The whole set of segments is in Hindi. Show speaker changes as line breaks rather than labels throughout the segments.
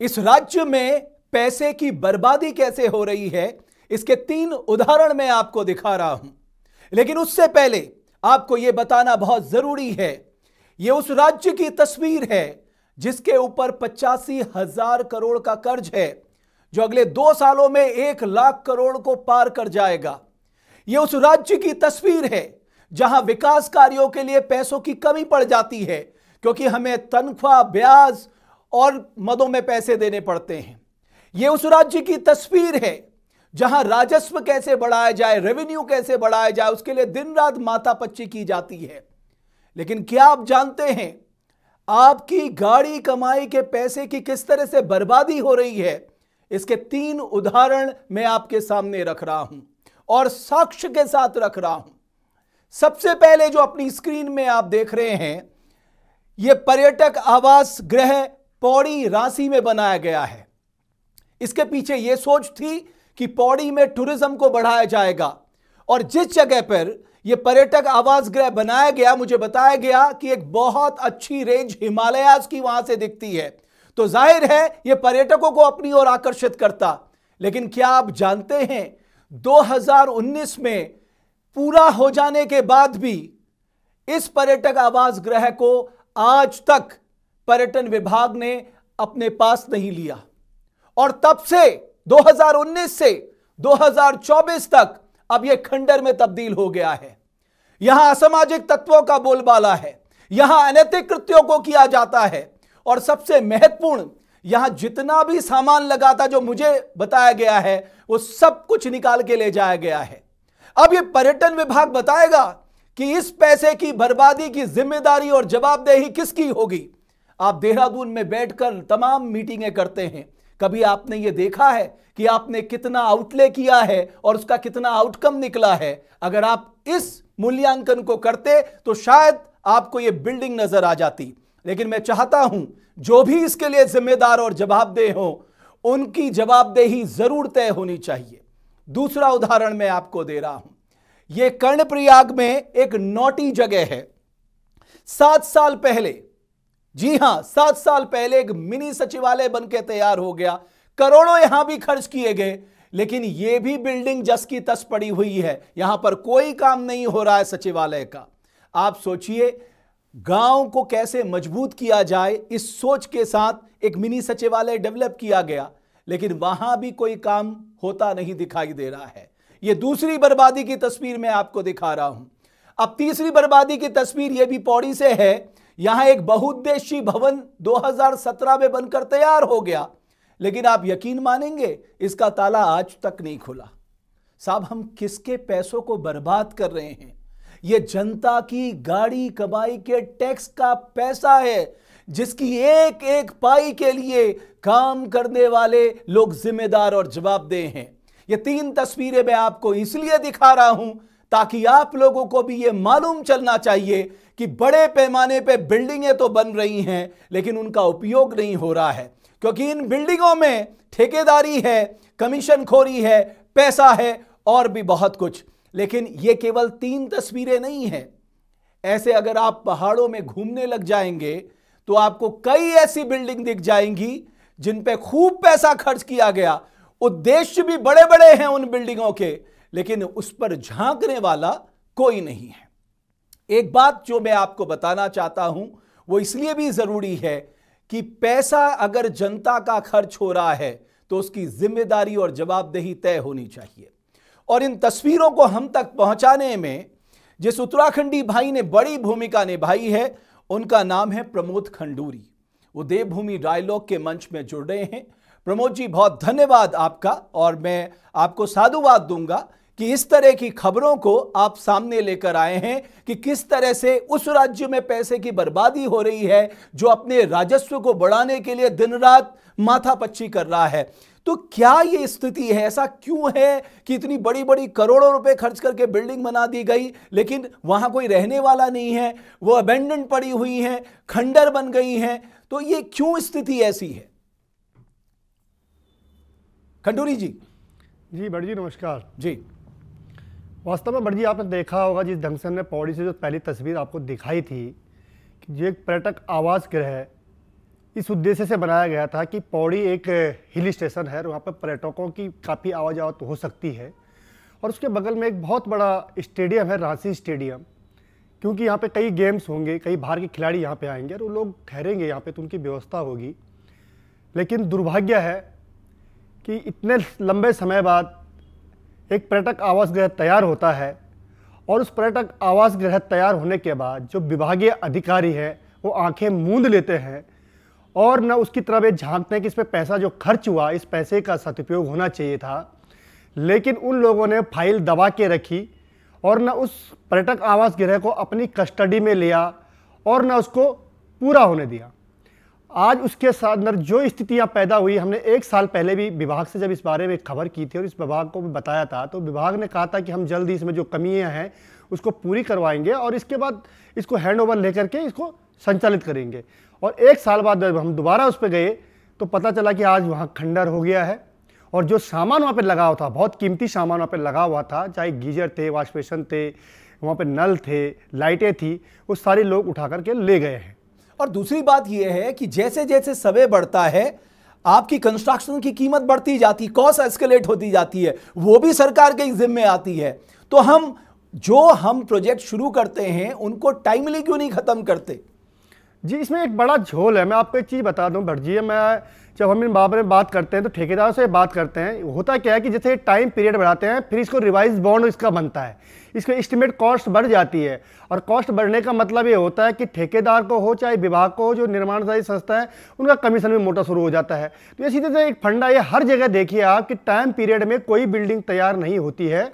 इस राज्य में पैसे की बर्बादी कैसे हो रही है इसके तीन उदाहरण मैं आपको दिखा रहा हूं लेकिन उससे पहले आपको यह बताना बहुत जरूरी है यह उस राज्य की तस्वीर है जिसके ऊपर पचासी हजार करोड़ का कर्ज है जो अगले दो सालों में एक लाख करोड़ को पार कर जाएगा यह उस राज्य की तस्वीर है जहां विकास कार्यों के लिए पैसों की कमी पड़ जाती है क्योंकि हमें तनख्वाह ब्याज और मदों में पैसे देने पड़ते हैं ये उस राज्य की तस्वीर है जहां राजस्व कैसे बढ़ाया जाए रेवेन्यू कैसे बढ़ाया जाए उसके लिए दिन रात माता पच्ची की जाती है लेकिन क्या आप जानते हैं आपकी गाड़ी कमाई के पैसे की किस तरह से बर्बादी हो रही है इसके तीन उदाहरण मैं आपके सामने रख रहा हूं और साक्ष्य के साथ रख रहा हूं सबसे पहले जो अपनी स्क्रीन में आप देख रहे हैं यह पर्यटक आवास गृह पौड़ी राशि में बनाया गया है इसके पीछे यह सोच थी कि पौड़ी में टूरिज्म को बढ़ाया जाएगा और जिस जगह पर यह पर्यटक आवास ग्रह बनाया गया मुझे बताया गया कि एक बहुत अच्छी रेंज हिमालयाज की वहां से दिखती है तो जाहिर है यह पर्यटकों को अपनी ओर आकर्षित करता लेकिन क्या आप जानते हैं 2019 में पूरा हो जाने के बाद भी इस पर्यटक आवास ग्रह को आज तक पर्यटन विभाग ने अपने पास नहीं लिया और तब से 2019 से 2024 तक अब यह खंडर में तब्दील हो गया है यहां असामाजिक तत्वों का बोलबाला है यहां अनैतिक कृत्यों को किया जाता है और सबसे महत्वपूर्ण यहां जितना भी सामान लगा था जो मुझे बताया गया है वो सब कुछ निकाल के ले जाया गया है अब ये पर्यटन विभाग बताएगा कि इस पैसे की बर्बादी की जिम्मेदारी और जवाबदेही किसकी होगी आप देहरादून में बैठकर तमाम मीटिंगें करते हैं कभी आपने ये देखा है कि आपने कितना आउटले किया है और उसका कितना आउटकम निकला है अगर आप इस मूल्यांकन को करते तो शायद आपको ये बिल्डिंग नजर आ जाती लेकिन मैं चाहता हूं जो भी इसके लिए जिम्मेदार और जवाबदेह हो उनकी जवाबदेही जरूर तय होनी चाहिए दूसरा उदाहरण मैं आपको दे रहा हूं यह कर्णप्रयाग में एक नोटी जगह है सात साल पहले जी हां सात साल पहले एक मिनी सचिवालय के तैयार हो गया करोड़ों यहां भी खर्च किए गए लेकिन यह भी बिल्डिंग जस की तस पड़ी हुई है यहां पर कोई काम नहीं हो रहा है सचिवालय का आप सोचिए गांव को कैसे मजबूत किया जाए इस सोच के साथ एक मिनी सचिवालय डेवलप किया गया लेकिन वहां भी कोई काम होता नहीं दिखाई दे रहा है यह दूसरी बर्बादी की तस्वीर मैं आपको दिखा रहा हूं अब तीसरी बर्बादी की तस्वीर यह भी पौड़ी से है यहां एक बहुद्देशी भवन 2017 में बनकर तैयार हो गया लेकिन आप यकीन मानेंगे इसका ताला आज तक नहीं खुला साहब हम किसके पैसों को बर्बाद कर रहे हैं यह जनता की गाड़ी कमाई के टैक्स का पैसा है जिसकी एक एक पाई के लिए काम करने वाले लोग जिम्मेदार और जवाबदेह हैं ये तीन तस्वीरें मैं आपको इसलिए दिखा रहा हूं ताकि आप लोगों को भी ये मालूम चलना चाहिए कि बड़े पैमाने पे बिल्डिंगें तो बन रही हैं लेकिन उनका उपयोग नहीं हो रहा है क्योंकि इन बिल्डिंगों में ठेकेदारी है कमीशन खोरी है पैसा है और भी बहुत कुछ लेकिन ये केवल तीन तस्वीरें नहीं हैं ऐसे अगर आप पहाड़ों में घूमने लग जाएंगे तो आपको कई ऐसी बिल्डिंग दिख जाएंगी जिन पे खूब पैसा खर्च किया गया उद्देश्य भी बड़े बड़े हैं उन बिल्डिंगों के लेकिन उस पर झांकने वाला कोई नहीं है एक बात जो मैं आपको बताना चाहता हूं वो इसलिए भी ज़रूरी है कि पैसा अगर जनता का खर्च हो रहा है तो उसकी जिम्मेदारी और जवाबदेही तय होनी चाहिए और इन तस्वीरों को हम तक पहुंचाने में जिस उत्तराखंडी भाई ने बड़ी भूमिका निभाई है उनका नाम है प्रमोद खंडूरी वो देवभूमि डायलॉग के मंच में जुड़ रहे हैं प्रमोद जी बहुत धन्यवाद आपका और मैं आपको साधुवाद दूंगा कि इस तरह की खबरों को आप सामने लेकर आए हैं कि किस तरह से उस राज्य में पैसे की बर्बादी हो रही है जो अपने राजस्व को बढ़ाने के लिए दिन रात माथापच्ची कर रहा है तो क्या ये स्थिति है ऐसा क्यों है कि इतनी बड़ी बड़ी करोड़ों रुपए खर्च करके बिल्डिंग बना दी गई लेकिन वहां कोई रहने वाला नहीं है वो अबेंडन पड़ी हुई हैं खंडर बन गई हैं तो ये क्यों स्थिति ऐसी है
खंडूरी जी जी बड़ी जी नमस्कार जी वास्तव में बड़ जी आपने देखा होगा जिस ढंग से हमने पौड़ी से जो पहली तस्वीर आपको दिखाई थी कि जो एक पर्यटक आवास गृह इस उद्देश्य से बनाया गया था कि पौड़ी एक हिल स्टेशन है और वहाँ पर पर्यटकों की काफ़ी आवाज आवाज हो सकती है और उसके बगल में एक बहुत बड़ा स्टेडियम है रांची स्टेडियम क्योंकि यहाँ पे कई गेम्स होंगे कई बाहर के खिलाड़ी यहाँ पे आएंगे और वो लोग ठहरेंगे यहाँ पे तो उनकी व्यवस्था होगी लेकिन दुर्भाग्य है कि इतने लंबे समय बाद एक पर्यटक आवास गृह तैयार होता है और उस पर्यटक आवास गृह तैयार होने के बाद जो विभागीय अधिकारी है वो आंखें मूंद लेते हैं और न उसकी तरफ ये झांकते हैं कि इस पर पैसा जो खर्च हुआ इस पैसे का सदुपयोग होना चाहिए था लेकिन उन लोगों ने फाइल दबा के रखी और न उस पर्यटक आवास गृह को अपनी कस्टडी में लिया और न उसको पूरा होने दिया आज उसके साथ अंदर जो स्थितियां पैदा हुई हमने एक साल पहले भी विभाग से जब इस बारे में खबर की थी और इस विभाग को भी बताया था तो विभाग ने कहा था कि हम जल्दी इसमें जो कमियां हैं उसको पूरी करवाएंगे और इसके बाद इसको हैंड ओवर ले करके इसको संचालित करेंगे और एक साल बाद जब हम दोबारा उस पर गए तो पता चला कि आज वहाँ खंडर हो गया है और जो सामान वहाँ पर लगा हुआ था बहुत कीमती सामान वहाँ पर लगा हुआ था चाहे गीजर थे वॉश थे वहाँ पर नल थे लाइटें थी वो सारे लोग उठा करके ले गए हैं और दूसरी बात यह है कि जैसे जैसे समय बढ़ता है आपकी
कंस्ट्रक्शन की कीमत बढ़ती जाती कॉस्ट एस्केलेट होती जाती है वो भी सरकार के जिम्मे आती है तो हम जो हम प्रोजेक्ट शुरू करते हैं उनको टाइमली क्यों नहीं ख़त्म
करते जी इसमें एक बड़ा झोल है मैं आपको एक चीज़ बता दूं भटजी मैं जब हम इन बारे में बात करते हैं तो ठेकेदार से बात करते हैं होता क्या है कि जैसे टाइम पीरियड बढ़ाते हैं फिर इसको रिवाइज बॉन्ड इसका बनता है इसका एस्टिमेट कॉस्ट बढ़ जाती है और कॉस्ट बढ़ने का मतलब ये होता है कि ठेकेदार को हो चाहे विभाग को हो जो निर्माणदारी संस्था है उनका कमीशन भी मोटा शुरू हो जाता है तो इसी तरह एक फंडा ये हर जगह देखिए आप कि टाइम पीरियड में कोई बिल्डिंग तैयार नहीं होती है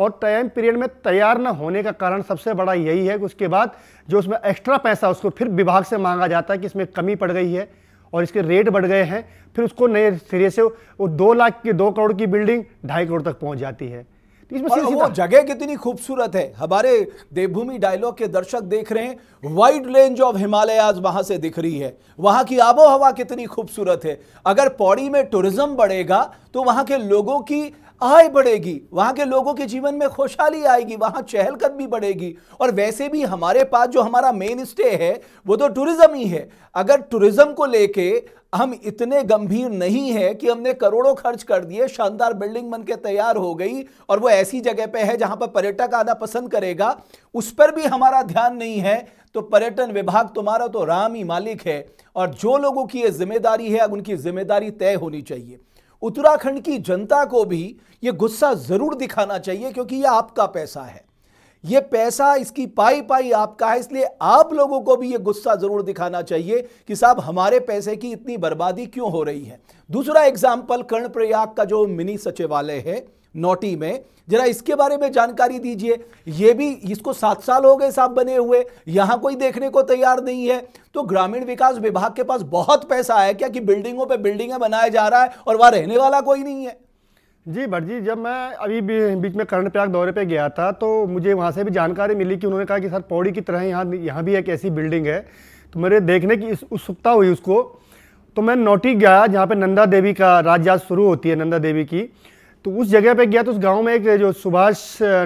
और टाइम पीरियड में तैयार ना होने का कारण सबसे बड़ा यही है कि उसके बाद जो उसमें एक्स्ट्रा पैसा उसको फिर विभाग से मांगा जाता है कि इसमें कमी पड़ गई है और इसके रेट बढ़ गए हैं फिर उसको नए सिरे से वो दो लाख की दो करोड़ की बिल्डिंग ढाई करोड़ तक पहुंच जाती है तो और
वो जगह कितनी खूबसूरत है हमारे देवभूमि डायलॉग के दर्शक देख रहे हैं वाइड रेंज ऑफ हिमालयाज वहां से दिख रही है वहां की आबो हवा कितनी खूबसूरत है अगर पौड़ी में टूरिज्म बढ़ेगा तो वहां के लोगों की आय बढ़ेगी वहाँ के लोगों के जीवन में खुशहाली आएगी वहाँ भी बढ़ेगी और वैसे भी हमारे पास जो हमारा मेन स्टे है वो तो टूरिज़्म ही है अगर टूरिज़्म को लेके हम इतने गंभीर नहीं है कि हमने करोड़ों खर्च कर दिए शानदार बिल्डिंग बन के तैयार हो गई और वो ऐसी जगह पे है जहां पर पर्यटक आना पसंद करेगा उस पर भी हमारा ध्यान नहीं है तो पर्यटन विभाग तुम्हारा तो राम ही मालिक है और जो लोगों की ये जिम्मेदारी है अब उनकी जिम्मेदारी तय होनी चाहिए उत्तराखंड की जनता को भी ये गुस्सा जरूर दिखाना चाहिए क्योंकि ये आपका पैसा है ये पैसा इसकी पाई पाई आपका है इसलिए आप लोगों को भी ये गुस्सा जरूर दिखाना चाहिए कि साहब हमारे पैसे की इतनी बर्बादी क्यों हो रही है दूसरा एग्जाम्पल कर्णप्रयाग का जो मिनी सचिवालय है नोटी में जरा इसके बारे में जानकारी दीजिए ये भी इसको सात साल हो गए साहब बने हुए यहाँ कोई देखने को तैयार नहीं है तो ग्रामीण विकास विभाग के पास बहुत पैसा है क्या कि बिल्डिंगों पे बिल्डिंगें बनाया
जा रहा है और वहाँ रहने वाला कोई नहीं है जी भट जी जब मैं अभी बीच में करण प्रयाग दौरे पे गया था तो मुझे वहाँ से भी जानकारी मिली कि उन्होंने कहा कि सर पौड़ी की तरह यहाँ यहाँ भी एक ऐसी बिल्डिंग है तो मेरे देखने की उत्सुकता हुई उसको तो मैं नोटी गया जहाँ पे नंदा देवी का राज शुरू होती है नंदा देवी की तो उस जगह पे गया तो उस गांव में एक जो सुभाष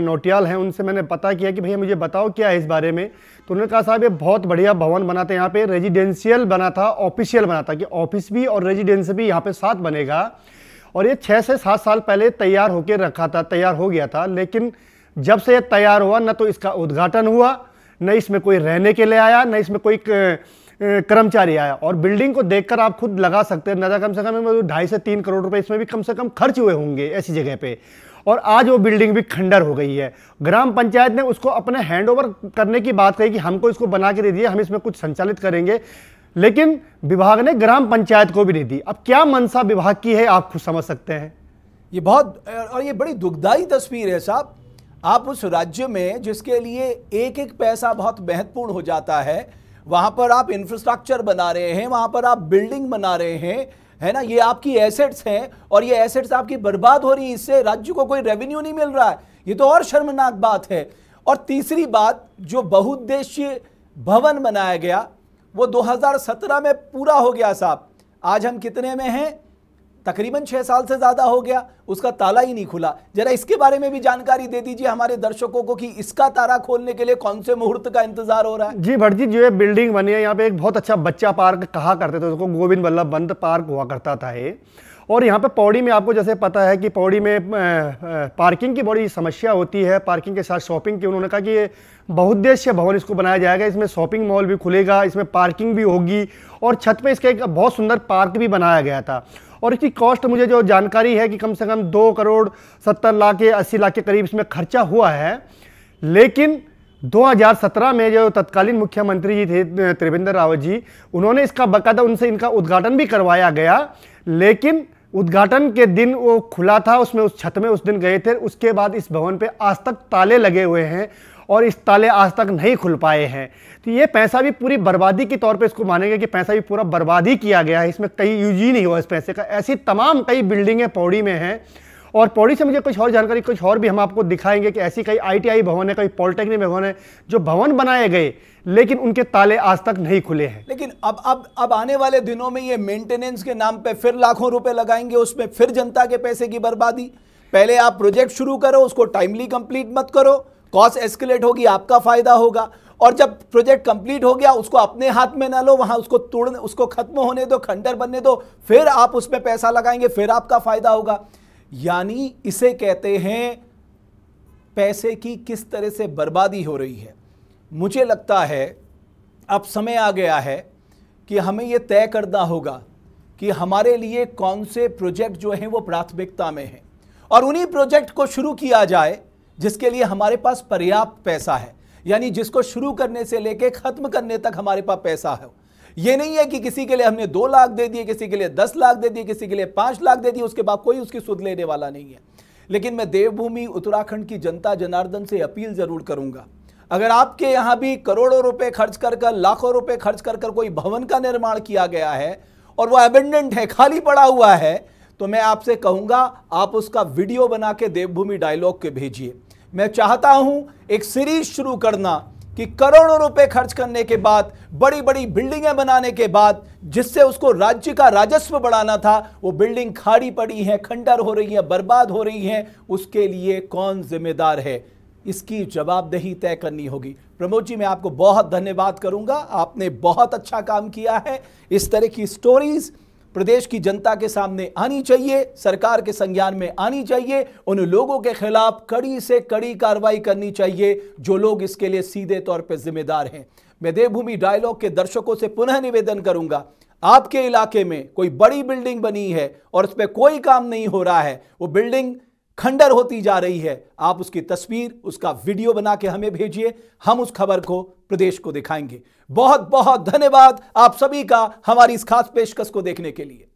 नोटियाल हैं उनसे मैंने पता किया कि भैया मुझे बताओ क्या है इस बारे में तो उन्होंने कहा साहब ये बहुत बढ़िया भवन बना था यहाँ पे रेजिडेंशियल बना था ऑफिशियल बना था कि ऑफिस भी और रेजिडेंस भी यहाँ पे साथ बनेगा और ये छः से सात साल पहले तैयार होकर रखा था तैयार हो गया था लेकिन जब से ये तैयार हुआ न तो इसका उद्घाटन हुआ न इसमें कोई रहने के लिए आया न इसमें कोई कर्मचारी आया और बिल्डिंग को देखकर आप खुद लगा सकते हैं नज़र कम से कम मतलब ढाई से तीन करोड़ रुपए इसमें भी कम से कम खर्च हुए होंगे ऐसी जगह पे और आज वो बिल्डिंग भी खंडर हो गई है ग्राम पंचायत ने उसको अपने हैंडओवर करने की बात कही कि हमको इसको बना के दे दिए हम इसमें कुछ संचालित करेंगे लेकिन विभाग ने ग्राम पंचायत को भी दे दी अब क्या मनसा विभाग की है आप खुद समझ सकते हैं ये बहुत और ये बड़ी दुखदाई तस्वीर है साहब
आप उस राज्य में जिसके लिए एक एक पैसा बहुत महत्वपूर्ण हो जाता है वहां पर आप इंफ्रास्ट्रक्चर बना रहे हैं वहां पर आप बिल्डिंग बना रहे हैं है ना ये आपकी एसेट्स हैं और ये एसेट्स आपकी बर्बाद हो रही है इससे राज्य को कोई रेवेन्यू नहीं मिल रहा है ये तो और शर्मनाक बात है और तीसरी बात जो बहुद्देश्य भवन बनाया गया वो 2017 में पूरा हो गया साहब आज हम कितने में हैं तकरीबन छः साल से ज़्यादा हो गया उसका ताला ही नहीं खुला जरा इसके बारे में भी जानकारी दे दीजिए हमारे दर्शकों को कि इसका तारा खोलने के लिए कौन से मुहूर्त का इंतजार हो रहा है
जी भट्टी जो ये बिल्डिंग बनी है यहाँ पे एक बहुत अच्छा बच्चा पार्क कहा करते थे उसको गोविंद वल्लभ बंद पार्क हुआ करता था ये और यहाँ पे पौड़ी में आपको जैसे पता है कि पौड़ी में पार्किंग की बड़ी समस्या होती है पार्किंग के साथ शॉपिंग की उन्होंने कहा कि ये बहुद्देश्य भवन इसको बनाया जाएगा इसमें शॉपिंग मॉल भी खुलेगा इसमें पार्किंग भी होगी और छत पे इसका एक बहुत सुंदर पार्क भी बनाया गया था और इसकी कॉस्ट मुझे जो जानकारी है कि कम से कम दो करोड़ सत्तर लाख या अस्सी लाख के करीब इसमें खर्चा हुआ है लेकिन 2017 में जो तत्कालीन मुख्यमंत्री जी थे त्रिवेंद्र रावत जी उन्होंने इसका बकायदा उनसे इनका उद्घाटन भी करवाया गया लेकिन उद्घाटन के दिन वो खुला था उसमें उस छत में उस दिन गए थे उसके बाद इस भवन पे आज तक ताले लगे हुए हैं और इस ताले आज तक नहीं खुल पाए हैं तो ये पैसा भी पूरी बर्बादी के तौर पे इसको मानेंगे कि पैसा भी पूरा बर्बादी किया गया है इसमें कई यूज ही नहीं हुआ इस पैसे का ऐसी तमाम कई बिल्डिंगें पौड़ी में हैं और पौड़ी से मुझे कुछ और जानकारी कुछ और भी हम आपको दिखाएंगे कि ऐसी कई आईटीआई भवन है कई पॉलिटेक्निक भवन है जो भवन बनाए गए लेकिन उनके ताले आज तक नहीं खुले हैं लेकिन अब अब अब आने वाले दिनों में ये मेंटेनेंस के नाम पे फिर लाखों
रुपए लगाएंगे उसमें फिर जनता के पैसे की बर्बादी पहले आप प्रोजेक्ट शुरू करो उसको टाइमली कंप्लीट मत करो कॉस्ट एस्केलेट होगी आपका फायदा होगा और जब प्रोजेक्ट कंप्लीट हो गया उसको अपने हाथ में ना लो वहां उसको तोड़ उसको खत्म होने दो खंडर बनने दो फिर आप उसमें पैसा लगाएंगे फिर आपका फायदा होगा यानी इसे कहते हैं पैसे की किस तरह से बर्बादी हो रही है मुझे लगता है अब समय आ गया है कि हमें यह तय करना होगा कि हमारे लिए कौन से प्रोजेक्ट जो हैं वो प्राथमिकता में हैं और उन्हीं प्रोजेक्ट को शुरू किया जाए जिसके लिए हमारे पास पर्याप्त पैसा है यानी जिसको शुरू करने से लेके ख़त्म करने तक हमारे पास पैसा है ये नहीं है कि किसी के लिए हमने दो लाख दे दिए किसी के लिए दस लाख दे दिए किसी के लिए पांच लाख दे दिए उसके बाद कोई उसकी सुध लेने वाला नहीं है लेकिन मैं देवभूमि उत्तराखंड की जनता जनार्दन से अपील ज़रूर करूंगा अगर आपके यहाँ भी करोड़ों रुपए खर्च कर कर लाखों रुपए खर्च कर कर कोई भवन का निर्माण किया गया है और वह एबेंडेंट है खाली पड़ा हुआ है तो मैं आपसे कहूँगा आप उसका वीडियो बना के देवभूमि डायलॉग के भेजिए मैं चाहता हूँ एक सीरीज शुरू करना कि करोड़ों रुपए खर्च करने के बाद बड़ी बड़ी बिल्डिंगें बनाने के बाद जिससे उसको राज्य का राजस्व बढ़ाना था वो बिल्डिंग खाड़ी पड़ी है खंडर हो रही है बर्बाद हो रही है उसके लिए कौन जिम्मेदार है इसकी जवाबदेही तय करनी होगी प्रमोद जी मैं आपको बहुत धन्यवाद करूंगा आपने बहुत अच्छा काम किया है इस तरह की स्टोरीज़ प्रदेश की जनता के सामने आनी चाहिए सरकार के संज्ञान में आनी चाहिए उन लोगों के खिलाफ कड़ी से कड़ी कार्रवाई करनी चाहिए जो लोग इसके लिए सीधे तौर पर जिम्मेदार हैं मैं देवभूमि डायलॉग के दर्शकों से पुनः निवेदन करूंगा आपके इलाके में कोई बड़ी बिल्डिंग बनी है और उस पर कोई काम नहीं हो रहा है वो बिल्डिंग खंडर होती जा रही है आप उसकी तस्वीर उसका वीडियो बना के हमें भेजिए हम उस खबर को प्रदेश को दिखाएंगे बहुत बहुत धन्यवाद आप सभी का हमारी इस खास पेशकश को देखने के लिए